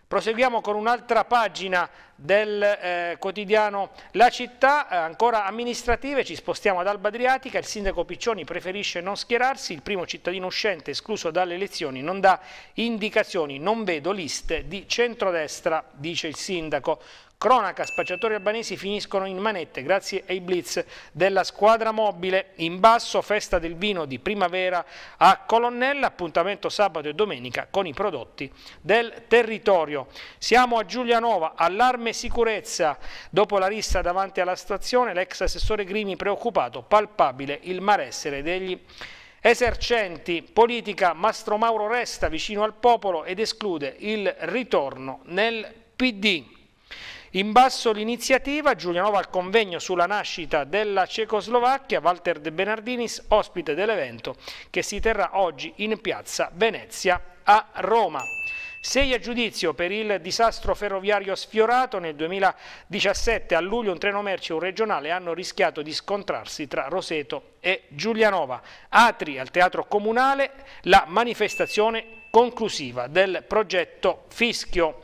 Proseguiamo con un'altra pagina del eh, quotidiano La Città, eh, ancora amministrative, ci spostiamo ad Alba Adriatica, il sindaco Piccioni preferisce non schierarsi, il primo cittadino uscente escluso dalle elezioni non dà indicazioni, non vedo liste di centrodestra, dice il sindaco. Cronaca, spacciatori albanesi finiscono in manette grazie ai blitz della squadra mobile. In basso, festa del vino di primavera a Colonnella, appuntamento sabato e domenica con i prodotti del territorio. Siamo a Giulianova, allarme sicurezza. Dopo la rissa davanti alla stazione, l'ex assessore Grimi preoccupato, palpabile il malessere degli esercenti. Politica, Mastro Mauro resta vicino al popolo ed esclude il ritorno nel PD. In basso l'iniziativa, Giulianova al convegno sulla nascita della Cecoslovacchia, Walter De Benardinis, ospite dell'evento che si terrà oggi in piazza Venezia a Roma. Sei a giudizio per il disastro ferroviario sfiorato nel 2017 a luglio un treno merci e un regionale hanno rischiato di scontrarsi tra Roseto e Giulianova. Atri al teatro comunale la manifestazione conclusiva del progetto Fischio.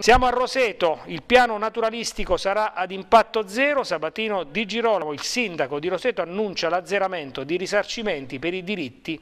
Siamo a Roseto, il piano naturalistico sarà ad impatto zero, Sabatino Di Girolamo, il sindaco di Roseto, annuncia l'azzeramento di risarcimenti per i diritti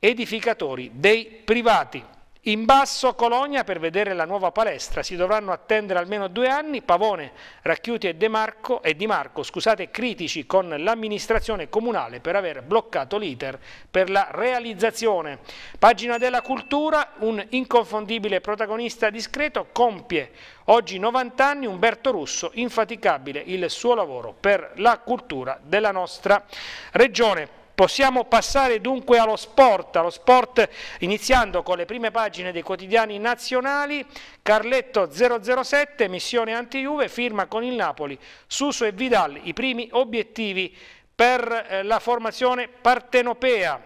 edificatori dei privati. In basso Colonia per vedere la nuova palestra si dovranno attendere almeno due anni, Pavone, Racchiuti e, Marco, e Di Marco scusate, critici con l'amministrazione comunale per aver bloccato l'iter per la realizzazione. Pagina della cultura, un inconfondibile protagonista discreto compie oggi 90 anni Umberto Russo, infaticabile il suo lavoro per la cultura della nostra regione. Possiamo passare dunque allo sport, allo sport iniziando con le prime pagine dei quotidiani nazionali, Carletto 007, missione anti-Juve, firma con il Napoli, Suso e Vidal, i primi obiettivi per eh, la formazione partenopea.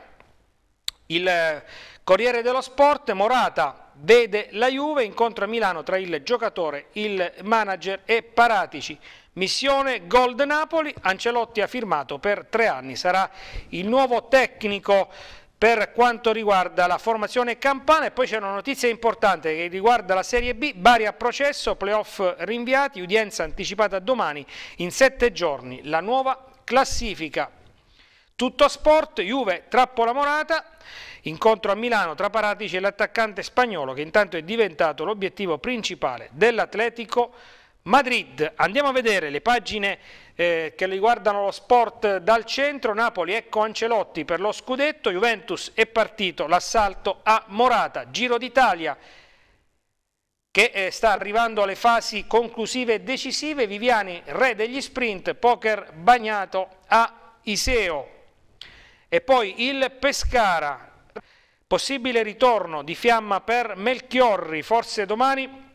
Il eh, Corriere dello Sport, Morata, vede la Juve, incontro a Milano tra il giocatore, il manager e Paratici. Missione Gold Napoli, Ancelotti ha firmato per tre anni, sarà il nuovo tecnico per quanto riguarda la formazione campana e poi c'è una notizia importante che riguarda la Serie B, Bari a processo, playoff rinviati, udienza anticipata domani in sette giorni, la nuova classifica. Tutto sport, Juve, Trappola Morata, Incontro a Milano tra Paratici e l'attaccante spagnolo che intanto è diventato l'obiettivo principale dell'Atletico Madrid. Andiamo a vedere le pagine eh, che riguardano lo sport dal centro. Napoli, ecco Ancelotti per lo scudetto. Juventus è partito l'assalto a Morata. Giro d'Italia che eh, sta arrivando alle fasi conclusive e decisive. Viviani, re degli sprint, poker bagnato a Iseo. E poi il Pescara Possibile ritorno di fiamma per Melchiorri, forse domani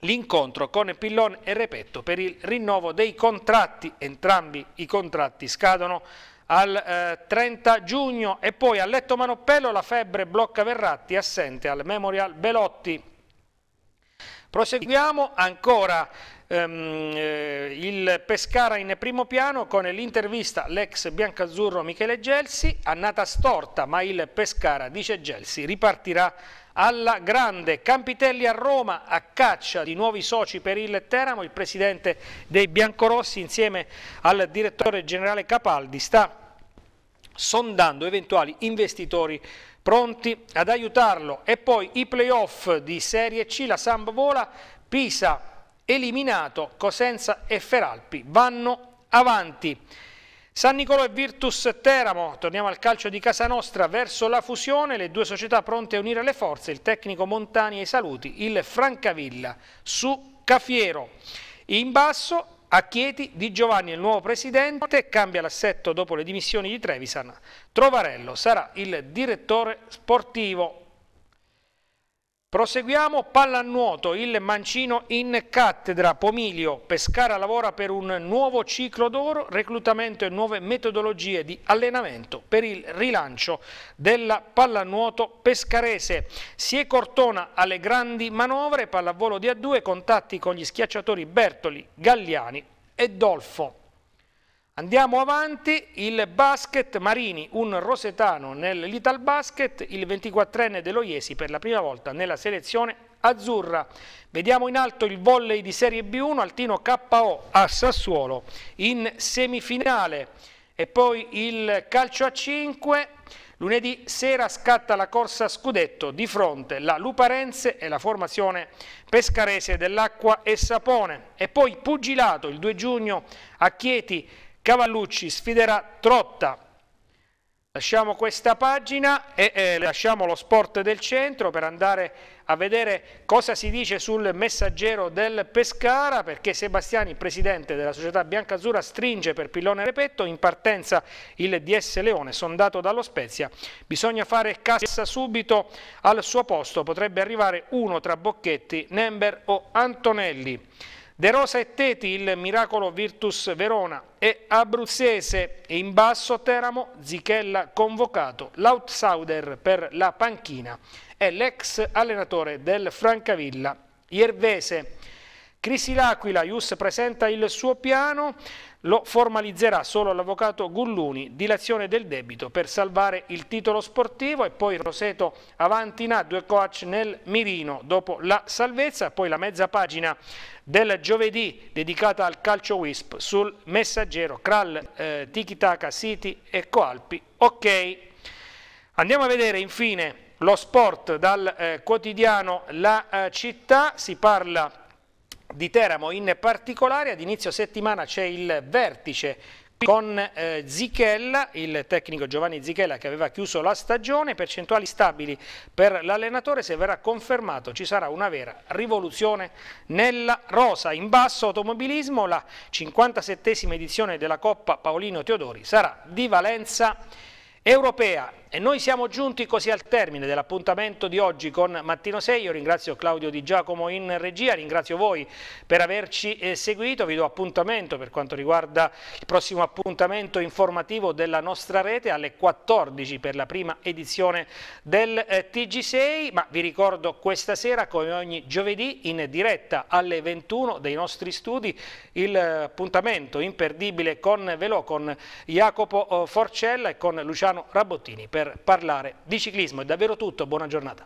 l'incontro con Pillon e Repetto per il rinnovo dei contratti, entrambi i contratti scadono al eh, 30 giugno e poi a Letto Manoppello la febbre blocca Verratti assente al Memorial Belotti. Proseguiamo ancora ehm, eh, il Pescara in primo piano con l'intervista l'ex biancazzurro Michele Gelsi, annata storta ma il Pescara, dice Gelsi, ripartirà alla grande. Campitelli a Roma a caccia di nuovi soci per il Teramo, il presidente dei Biancorossi insieme al direttore generale Capaldi sta sondando eventuali investitori pronti ad aiutarlo. E poi i playoff di Serie C, la Samb vola, Pisa eliminato Cosenza e Feralpi, vanno avanti. San Nicolò e Virtus Teramo, torniamo al calcio di casa nostra, verso la fusione, le due società pronte a unire le forze, il tecnico Montani ai saluti, il Francavilla su Cafiero. In basso a Chieti Di Giovanni, il nuovo presidente, cambia l'assetto dopo le dimissioni di Trevisan. Trovarello sarà il direttore sportivo. Proseguiamo pallanuoto, il mancino in cattedra, Pomilio, Pescara lavora per un nuovo ciclo d'oro, reclutamento e nuove metodologie di allenamento per il rilancio della pallanuoto pescarese. Si è Cortona alle grandi manovre, pallavolo di A2, contatti con gli schiacciatori Bertoli, Galliani e Dolfo. Andiamo avanti, il basket Marini, un rosetano nel Little Basket, il 24enne dello Iesi per la prima volta nella selezione azzurra. Vediamo in alto il volley di Serie B1, Altino KO a Sassuolo in semifinale e poi il calcio a 5. Lunedì sera scatta la corsa scudetto di fronte la Luparense e la formazione pescarese dell'Acqua e Sapone. E poi pugilato il 2 giugno a Chieti Cavallucci sfiderà Trotta. Lasciamo questa pagina e eh, lasciamo lo sport del centro per andare a vedere cosa si dice sul messaggero del Pescara perché Sebastiani, presidente della società biancazzurra, stringe per Pillone Repetto in partenza il DS Leone sondato dallo Spezia. Bisogna fare cassa subito al suo posto, potrebbe arrivare uno tra Bocchetti, Nember o Antonelli. De Rosa e Teti, il miracolo Virtus Verona e Abruzzese in basso Teramo, Zichella convocato, l'outsider per la panchina e l'ex allenatore del Francavilla, Iervese Crisi L'Aquila, Ius presenta il suo piano, lo formalizzerà solo l'avvocato Gulluni, dilazione del debito per salvare il titolo sportivo e poi Roseto avanti in A, due coach nel mirino dopo la salvezza, poi la mezza pagina del giovedì dedicata al calcio WISP sul messaggero Kral, eh, Tikitaka City e Coalpi. Ok, andiamo a vedere infine lo sport dal eh, quotidiano La eh, Città, si parla di Teramo in particolare. Ad inizio settimana c'è il vertice con eh, Zichella, il tecnico Giovanni Zichella che aveva chiuso la stagione, percentuali stabili per l'allenatore, se verrà confermato ci sarà una vera rivoluzione nella rosa. In basso automobilismo la 57esima edizione della Coppa Paolino Teodori sarà di valenza europea. E noi siamo giunti così al termine dell'appuntamento di oggi con Mattino 6. Io ringrazio Claudio Di Giacomo in regia, ringrazio voi per averci eh, seguito. Vi do appuntamento per quanto riguarda il prossimo appuntamento informativo della nostra rete alle 14 per la prima edizione del eh, TG6. Ma vi ricordo questa sera, come ogni giovedì, in diretta alle 21 dei nostri studi, l'appuntamento eh, imperdibile con Velò, con Jacopo oh, Forcella e con Luciano Rabottini. Per per parlare di ciclismo. È davvero tutto, buona giornata.